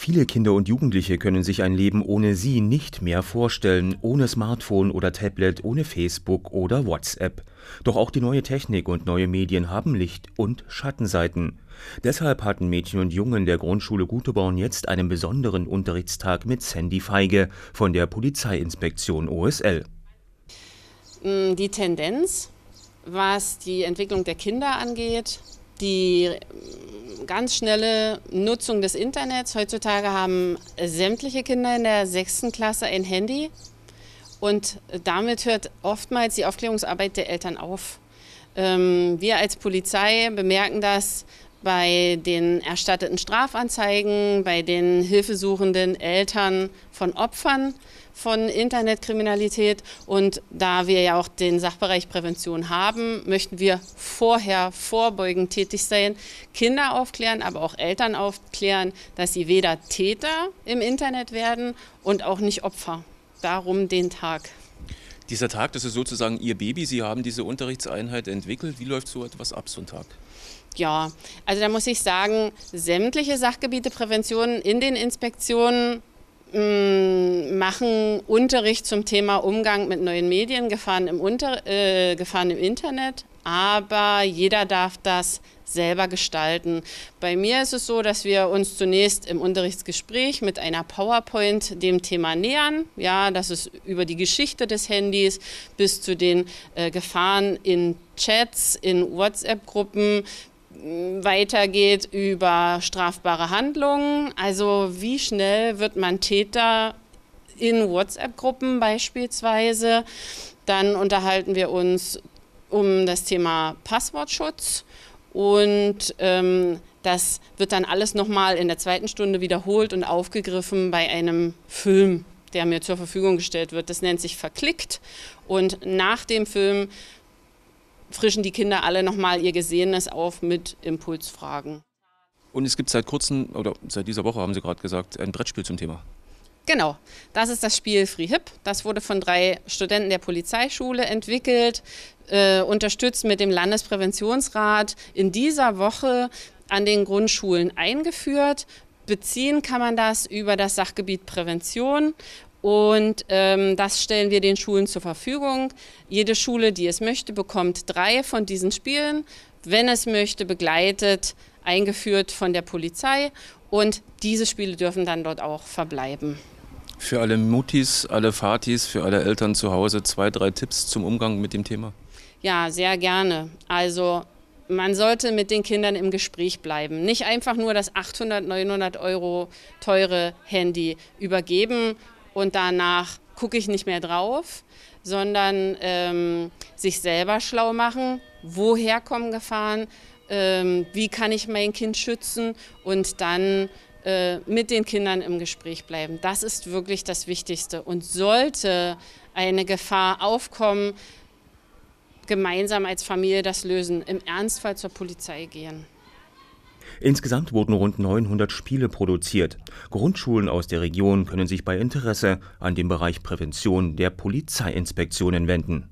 Viele Kinder und Jugendliche können sich ein Leben ohne sie nicht mehr vorstellen, ohne Smartphone oder Tablet, ohne Facebook oder WhatsApp. Doch auch die neue Technik und neue Medien haben Licht- und Schattenseiten. Deshalb hatten Mädchen und Jungen der Grundschule Guteborn jetzt einen besonderen Unterrichtstag mit Sandy Feige von der Polizeiinspektion OSL. Mm, die Tendenz, was die Entwicklung der Kinder angeht, die ganz schnelle Nutzung des Internets. Heutzutage haben sämtliche Kinder in der sechsten Klasse ein Handy und damit hört oftmals die Aufklärungsarbeit der Eltern auf. Ähm, wir als Polizei bemerken das bei den erstatteten Strafanzeigen, bei den hilfesuchenden Eltern von Opfern von Internetkriminalität. Und da wir ja auch den Sachbereich Prävention haben, möchten wir vorher vorbeugend tätig sein, Kinder aufklären, aber auch Eltern aufklären, dass sie weder Täter im Internet werden und auch nicht Opfer. Darum den Tag. Dieser Tag, das ist sozusagen Ihr Baby, Sie haben diese Unterrichtseinheit entwickelt. Wie läuft so etwas ab, so ein Tag? Ja, also da muss ich sagen, sämtliche Sachgebiete Prävention in den Inspektionen mm, machen Unterricht zum Thema Umgang mit neuen Medien, Gefahren im, Unter äh, Gefahren im Internet, aber jeder darf das selber gestalten. Bei mir ist es so, dass wir uns zunächst im Unterrichtsgespräch mit einer PowerPoint dem Thema nähern. Ja, das ist über die Geschichte des Handys bis zu den äh, Gefahren in Chats, in WhatsApp-Gruppen, mm, weitergeht über strafbare Handlungen. Also wie schnell wird man Täter in WhatsApp-Gruppen beispielsweise? Dann unterhalten wir uns um das Thema Passwortschutz und ähm, das wird dann alles nochmal in der zweiten Stunde wiederholt und aufgegriffen bei einem Film, der mir zur Verfügung gestellt wird. Das nennt sich Verklickt und nach dem Film frischen die Kinder alle nochmal ihr Gesehenes auf mit Impulsfragen. Und es gibt seit kurzem, oder seit dieser Woche haben Sie gerade gesagt, ein Brettspiel zum Thema. Genau, das ist das Spiel Free Hip. Das wurde von drei Studenten der Polizeischule entwickelt, äh, unterstützt mit dem Landespräventionsrat in dieser Woche an den Grundschulen eingeführt. Beziehen kann man das über das Sachgebiet Prävention und ähm, das stellen wir den Schulen zur Verfügung. Jede Schule, die es möchte, bekommt drei von diesen Spielen, wenn es möchte, begleitet, eingeführt von der Polizei. Und diese Spiele dürfen dann dort auch verbleiben. Für alle Mutis, alle Fatis, für alle Eltern zu Hause zwei, drei Tipps zum Umgang mit dem Thema? Ja, sehr gerne. Also man sollte mit den Kindern im Gespräch bleiben. Nicht einfach nur das 800, 900 Euro teure Handy übergeben und danach gucke ich nicht mehr drauf, sondern ähm, sich selber schlau machen, woher kommen Gefahren, ähm, wie kann ich mein Kind schützen und dann äh, mit den Kindern im Gespräch bleiben. Das ist wirklich das Wichtigste. Und sollte eine Gefahr aufkommen, gemeinsam als Familie das lösen, im Ernstfall zur Polizei gehen. Insgesamt wurden rund 900 Spiele produziert. Grundschulen aus der Region können sich bei Interesse an den Bereich Prävention der Polizeiinspektionen wenden.